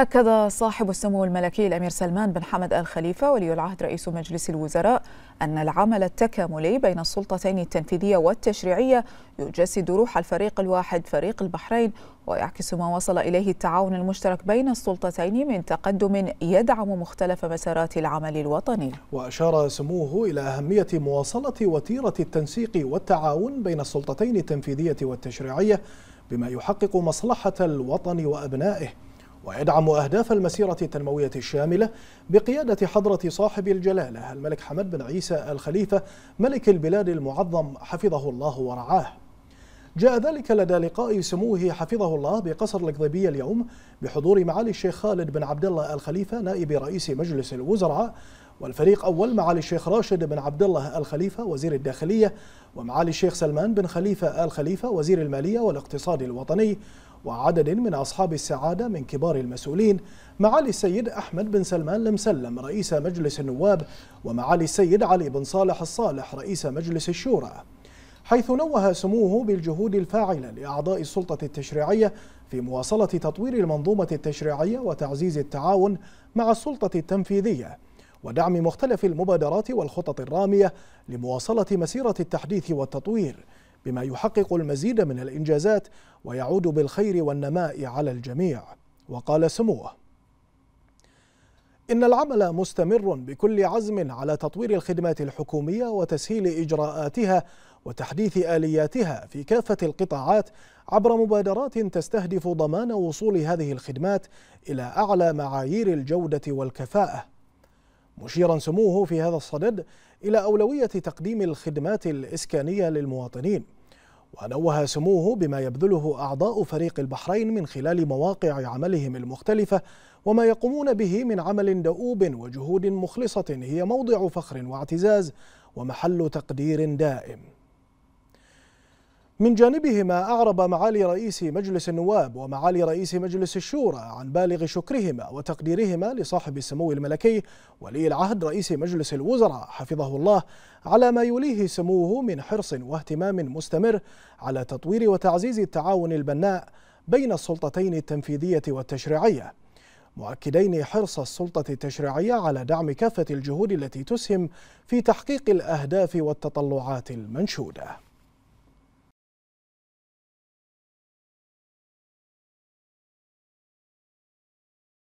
أكد صاحب السمو الملكي الأمير سلمان بن حمد آل خليفة ولي العهد رئيس مجلس الوزراء أن العمل التكاملي بين السلطتين التنفيذية والتشريعية يجسد روح الفريق الواحد فريق البحرين ويعكس ما وصل إليه التعاون المشترك بين السلطتين من تقدم يدعم مختلف مسارات العمل الوطني وأشار سموه إلى أهمية مواصلة وتيرة التنسيق والتعاون بين السلطتين التنفيذية والتشريعية بما يحقق مصلحة الوطن وأبنائه ويدعم أهداف المسيرة التنموية الشاملة بقيادة حضرة صاحب الجلالة الملك حمد بن عيسى الخليفة ملك البلاد المعظم حفظه الله ورعاه جاء ذلك لدى لقاء سموه حفظه الله بقصر القضيبية اليوم بحضور معالي الشيخ خالد بن عبد الله الخليفة نائب رئيس مجلس الوزراء والفريق أول معالي الشيخ راشد بن عبد الله الخليفة وزير الداخلية ومعالي الشيخ سلمان بن خليفة الخليفة وزير المالية والاقتصاد الوطني وعدد من أصحاب السعادة من كبار المسؤولين معالي السيد أحمد بن سلمان المسلم رئيس مجلس النواب ومعالي السيد علي بن صالح الصالح رئيس مجلس الشورى حيث نوه سموه بالجهود الفاعلة لأعضاء السلطة التشريعية في مواصلة تطوير المنظومة التشريعية وتعزيز التعاون مع السلطة التنفيذية ودعم مختلف المبادرات والخطط الرامية لمواصلة مسيرة التحديث والتطوير بما يحقق المزيد من الإنجازات ويعود بالخير والنماء على الجميع وقال سموه إن العمل مستمر بكل عزم على تطوير الخدمات الحكومية وتسهيل إجراءاتها وتحديث آلياتها في كافة القطاعات عبر مبادرات تستهدف ضمان وصول هذه الخدمات إلى أعلى معايير الجودة والكفاءة مشيرا سموه في هذا الصدد إلى أولوية تقديم الخدمات الإسكانية للمواطنين ونوه سموه بما يبذله أعضاء فريق البحرين من خلال مواقع عملهم المختلفة وما يقومون به من عمل دؤوب وجهود مخلصة هي موضع فخر واعتزاز ومحل تقدير دائم من جانبهما أعرب معالي رئيس مجلس النواب ومعالي رئيس مجلس الشورى عن بالغ شكرهما وتقديرهما لصاحب السمو الملكي ولي العهد رئيس مجلس الوزراء حفظه الله على ما يوليه سموه من حرص واهتمام مستمر على تطوير وتعزيز التعاون البناء بين السلطتين التنفيذية والتشريعية مؤكدين حرص السلطة التشريعية على دعم كافة الجهود التي تسهم في تحقيق الأهداف والتطلعات المنشودة